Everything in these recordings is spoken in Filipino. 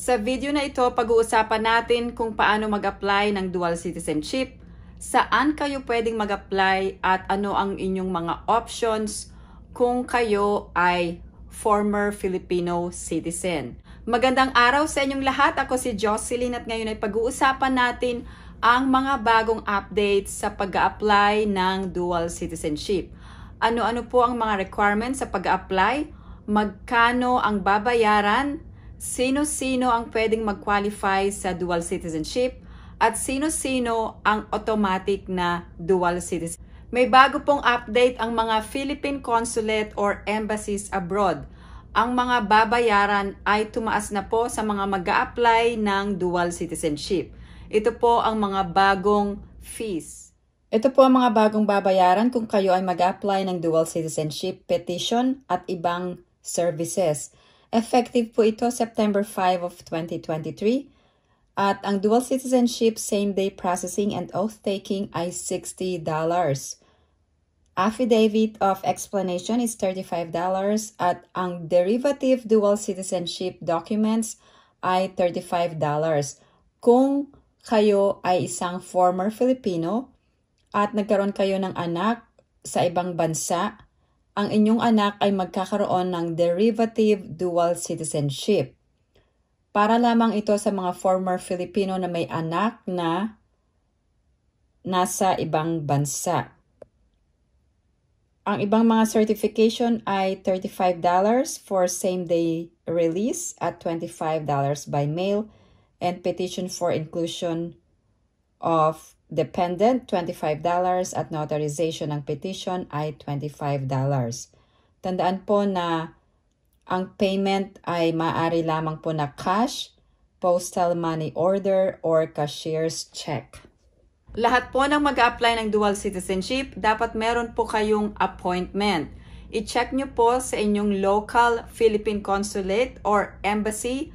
Sa video na ito, pag-uusapan natin kung paano mag-apply ng dual citizenship, saan kayo pwedeng mag-apply at ano ang inyong mga options kung kayo ay former Filipino citizen. Magandang araw sa inyong lahat. Ako si Jocelyn at ngayon ay pag-uusapan natin ang mga bagong updates sa pag-apply ng dual citizenship. Ano-ano po ang mga requirements sa pag-apply? Magkano ang babayaran? sino-sino ang pwedeng mag-qualify sa dual citizenship at sino-sino ang automatic na dual citizen. May bago pong update ang mga Philippine consulate or embassies abroad. Ang mga babayaran ay tumaas na po sa mga mag apply ng dual citizenship. Ito po ang mga bagong fees. Ito po ang mga bagong babayaran kung kayo ay mag apply ng dual citizenship petition at ibang services. Effective po ito September 5 of 2023 at ang dual citizenship same-day processing and oath-taking ay $60. Affidavit of explanation is $35 at ang derivative dual citizenship documents ay $35. Kung kayo ay isang former Filipino at nagkaroon kayo ng anak sa ibang bansa, ang inyong anak ay magkakaroon ng derivative dual citizenship. Para lamang ito sa mga former Filipino na may anak na nasa ibang bansa. Ang ibang mga certification ay $35 for same-day release at $25 by mail and petition for inclusion of Dependent, $25 at notarization ng petition ay $25. Tandaan po na ang payment ay maaari lamang po na cash, postal money order, or cashier's check. Lahat po ng mag-apply ng dual citizenship, dapat meron po kayong appointment. I-check nyo po sa inyong local Philippine Consulate or Embassy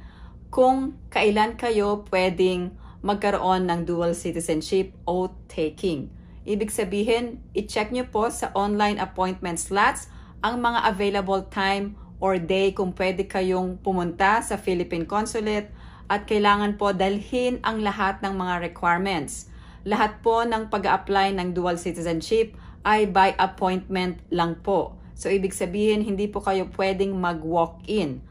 kung kailan kayo pwedeng magkaroon ng dual citizenship oath-taking. Ibig sabihin, i-check nyo po sa online appointment slots ang mga available time or day kung pwede kayong pumunta sa Philippine Consulate at kailangan po dalhin ang lahat ng mga requirements. Lahat po ng pag apply ng dual citizenship ay by appointment lang po. So ibig sabihin, hindi po kayo pwedeng mag-walk-in.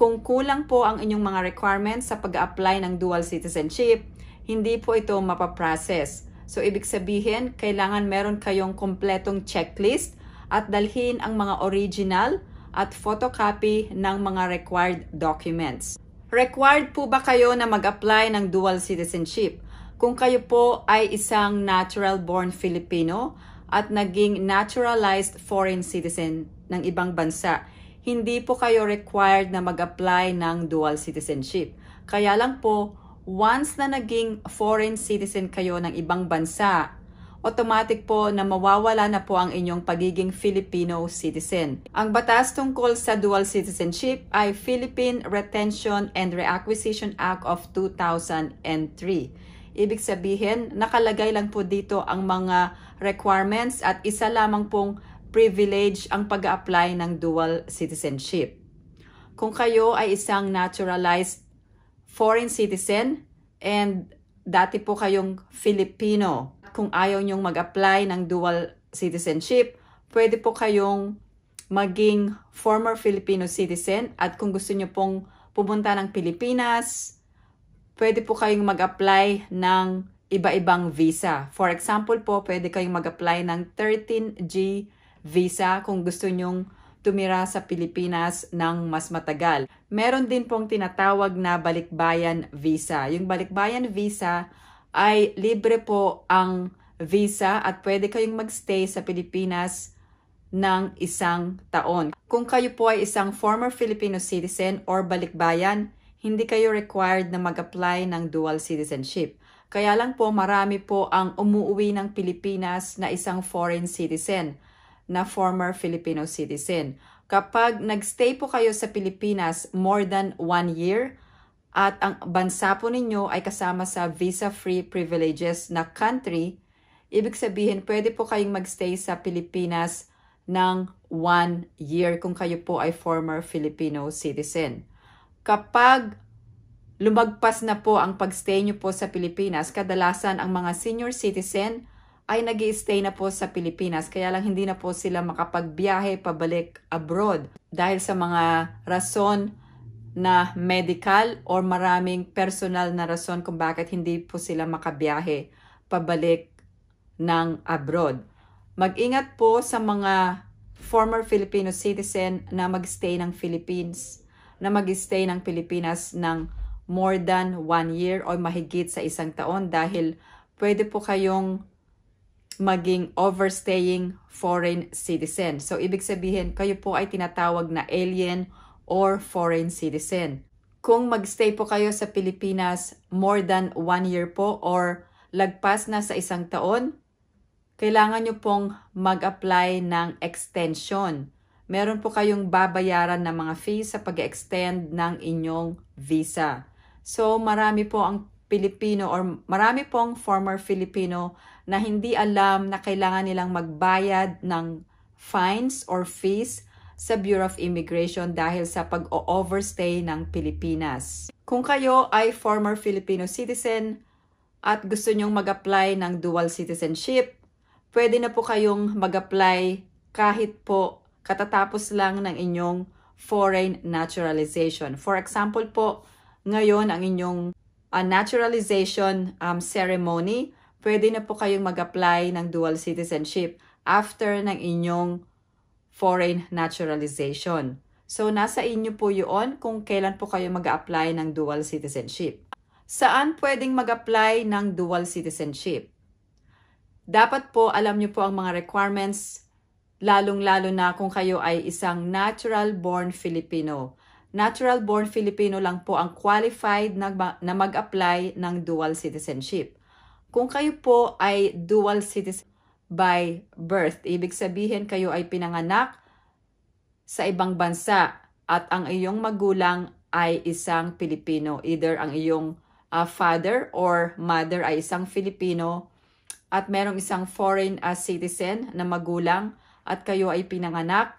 Kung kulang po ang inyong mga requirements sa pag-apply ng dual citizenship, hindi po ito mapaprocess. So ibig sabihin, kailangan meron kayong kompletong checklist at dalhin ang mga original at photocopy ng mga required documents. Required po ba kayo na mag-apply ng dual citizenship? Kung kayo po ay isang natural-born Filipino at naging naturalized foreign citizen ng ibang bansa, hindi po kayo required na mag-apply ng dual citizenship. Kaya lang po, once na naging foreign citizen kayo ng ibang bansa, automatic po na mawawala na po ang inyong pagiging Filipino citizen. Ang batas tungkol sa dual citizenship ay Philippine Retention and Reacquisition Act of 2003. Ibig sabihin, nakalagay lang po dito ang mga requirements at isa lamang pong privilege ang pag apply ng dual citizenship. Kung kayo ay isang naturalized foreign citizen and dati po kayong Filipino, kung ayaw nyong mag-apply ng dual citizenship, pwede po kayong maging former Filipino citizen at kung gusto nyo pong pumunta ng Pilipinas, pwede po kayong mag-apply ng iba-ibang visa. For example po, pwede kayong mag-apply ng 13G visa kung gusto nyong tumira sa Pilipinas ng mas matagal. Meron din pong tinatawag na balikbayan visa. Yung balikbayan visa ay libre po ang visa at pwede kayong magstay sa Pilipinas ng isang taon. Kung kayo po ay isang former Filipino citizen or balikbayan, hindi kayo required na mag-apply ng dual citizenship. Kaya lang po marami po ang umuwi ng Pilipinas na isang foreign citizen na former Filipino citizen. Kapag nagstay po kayo sa Pilipinas more than one year at ang bansa po ninyo ay kasama sa visa-free privileges na country, ibig sabihin pwede po kayong magstay sa Pilipinas ng one year kung kayo po ay former Filipino citizen. Kapag lumagpas na po ang pagstay nyo po sa Pilipinas, kadalasan ang mga senior citizen ay nag stay na po sa Pilipinas kaya lang hindi na po sila makapagbiyahe pabalik abroad dahil sa mga rason na medical or maraming personal na rason kung bakit hindi po sila makabiyahe pabalik ng abroad. Mag-ingat po sa mga former Filipino citizen na magstay ng Philippines, na magstay ng Pilipinas ng more than one year o mahigit sa isang taon dahil pwede po kayong maging overstaying foreign citizen. So, ibig sabihin, kayo po ay tinatawag na alien or foreign citizen. Kung magstay po kayo sa Pilipinas more than one year po or lagpas na sa isang taon, kailangan nyo pong mag-apply ng extension. Meron po kayong babayaran ng mga fees sa pag-extend ng inyong visa. So marami po ang Pilipino or marami pong former Filipino na hindi alam na kailangan nilang magbayad ng fines or fees sa Bureau of Immigration dahil sa pag-overstay ng Pilipinas. Kung kayo ay former Filipino citizen at gusto nyong mag-apply ng dual citizenship, pwede na po kayong mag-apply kahit po katatapos lang ng inyong foreign naturalization. For example po, ngayon ang inyong uh, naturalization um, ceremony pwede na po kayong mag-apply ng dual citizenship after ng inyong foreign naturalization. So, nasa inyo po yun kung kailan po kayo mag-apply ng dual citizenship. Saan pwedeng mag-apply ng dual citizenship? Dapat po alam niyo po ang mga requirements, lalong-lalo na kung kayo ay isang natural-born Filipino. Natural-born Filipino lang po ang qualified na mag-apply ng dual citizenship. Kung kayo po ay dual citizen by birth, ibig sabihin kayo ay pinanganak sa ibang bansa at ang iyong magulang ay isang Pilipino. Either ang iyong uh, father or mother ay isang Filipino at merong isang foreign uh, citizen na magulang at kayo ay pinanganak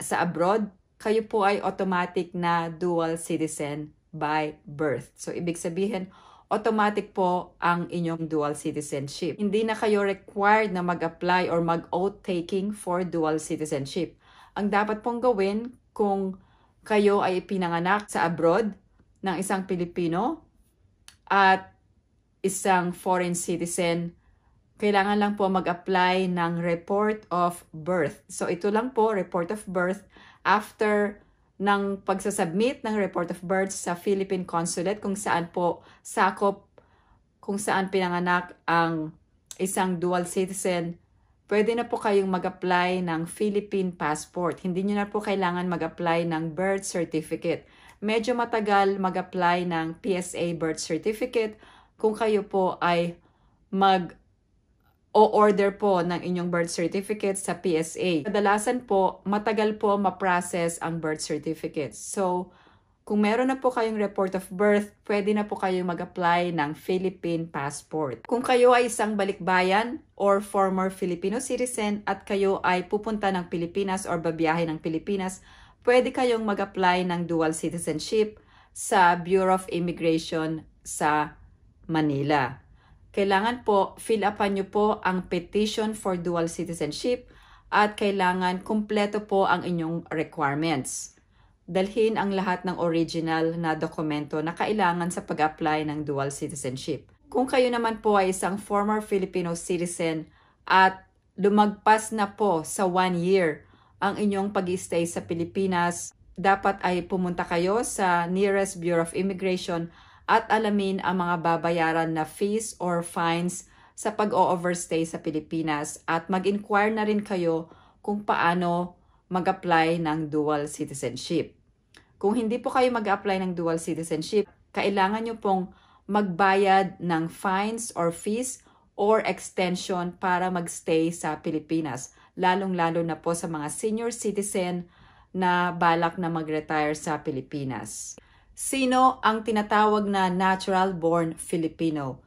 sa abroad, kayo po ay automatic na dual citizen by birth. So, ibig sabihin, automatic po ang inyong dual citizenship. Hindi na kayo required na mag-apply or mag-oath taking for dual citizenship. Ang dapat pong gawin kung kayo ay pinanganak sa abroad ng isang Pilipino at isang foreign citizen, kailangan lang po mag-apply ng report of birth. So ito lang po, report of birth after ng pagsasubmit ng report of birth sa Philippine Consulate kung saan po sakop kung saan pinanganak ang isang dual citizen, pwede na po kayong mag-apply ng Philippine passport. Hindi nyo na po kailangan mag-apply ng birth certificate. Medyo matagal mag-apply ng PSA birth certificate kung kayo po ay mag o order po ng inyong birth certificate sa PSA. Kadalasan po, matagal po ma-process ang birth certificate. So, kung meron na po kayong report of birth, pwede na po kayong mag-apply ng Philippine passport. Kung kayo ay isang balikbayan or former Filipino citizen at kayo ay pupunta ng Pilipinas or babiyahe ng Pilipinas, pwede kayong mag-apply ng dual citizenship sa Bureau of Immigration sa Manila kailangan po fill upan nyo po ang petition for dual citizenship at kailangan kumpleto po ang inyong requirements. Dalhin ang lahat ng original na dokumento na kailangan sa pag-apply ng dual citizenship. Kung kayo naman po ay isang former Filipino citizen at lumagpas na po sa one year ang inyong pag stay sa Pilipinas, dapat ay pumunta kayo sa nearest Bureau of Immigration at alamin ang mga babayaran na fees or fines sa pag-overstay sa Pilipinas at mag-inquire na rin kayo kung paano mag-apply ng dual citizenship. Kung hindi po kayo mag-apply ng dual citizenship, kailangan nyo pong magbayad ng fines or fees or extension para magstay sa Pilipinas, lalong-lalo na po sa mga senior citizen na balak na mag-retire sa Pilipinas sino ang tinatawag na natural born Filipino.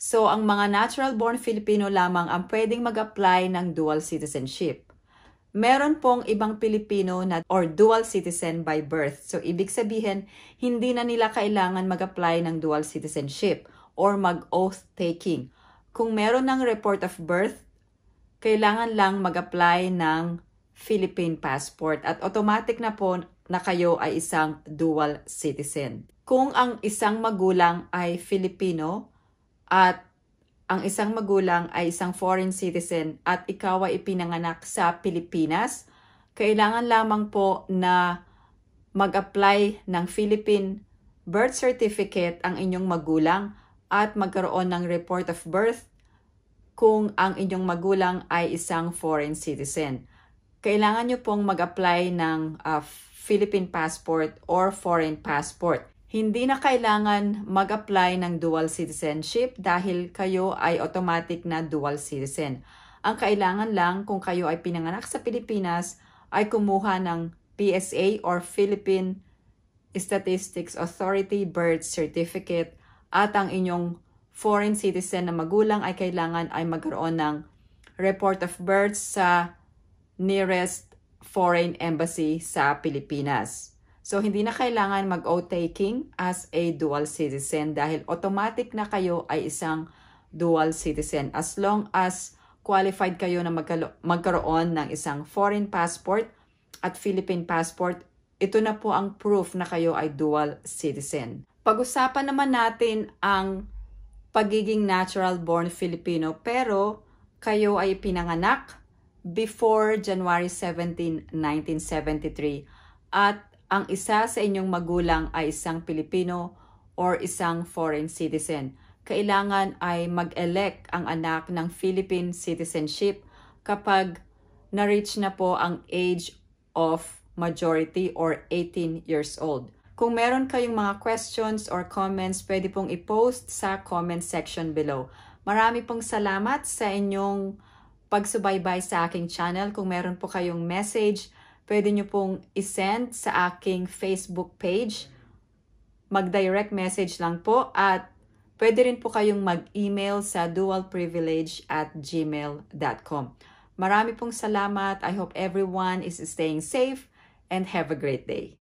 So ang mga natural born Filipino lamang ang pwedeng mag-apply ng dual citizenship. Meron pong ibang Pilipino na or dual citizen by birth. So ibig sabihin, hindi na nila kailangan mag-apply ng dual citizenship or mag-oath taking. Kung meron ng report of birth, kailangan lang mag-apply ng Philippine passport at automatic na po na kayo ay isang dual citizen. Kung ang isang magulang ay Filipino at ang isang magulang ay isang foreign citizen at ikaw ay ipinanganak sa Pilipinas, kailangan lamang po na mag-apply ng Philippine birth certificate ang inyong magulang at magkaroon ng report of birth kung ang inyong magulang ay isang foreign citizen. Kailangan nyo pong mag-apply ng uh, Philippine passport or foreign passport. Hindi na kailangan mag-apply ng dual citizenship dahil kayo ay automatic na dual citizen. Ang kailangan lang kung kayo ay pinanganak sa Pilipinas ay kumuha ng PSA or Philippine Statistics Authority Birth Certificate at ang inyong foreign citizen na magulang ay kailangan ay magkaroon ng report of birth sa nearest foreign embassy sa Pilipinas. So hindi na kailangan mag-oath taking as a dual citizen dahil automatic na kayo ay isang dual citizen as long as qualified kayo na magkaroon ng isang foreign passport at Philippine passport. Ito na po ang proof na kayo ay dual citizen. Pag-usapan naman natin ang pagiging natural born Filipino pero kayo ay pinanganak before January 17, 1973 at ang isa sa inyong magulang ay isang Pilipino or isang foreign citizen. Kailangan ay mag-elect ang anak ng Philippine citizenship kapag na-reach na po ang age of majority or 18 years old. Kung meron kayong mga questions or comments, pwede pong i-post sa comment section below. Marami pong salamat sa inyong pagsubaybay sa aking channel. Kung meron po kayong message, pwede nyo pong isend sa aking Facebook page. Mag-direct message lang po at pwede rin po kayong mag-email sa dualprivilege at gmail.com. Marami pong salamat. I hope everyone is staying safe and have a great day.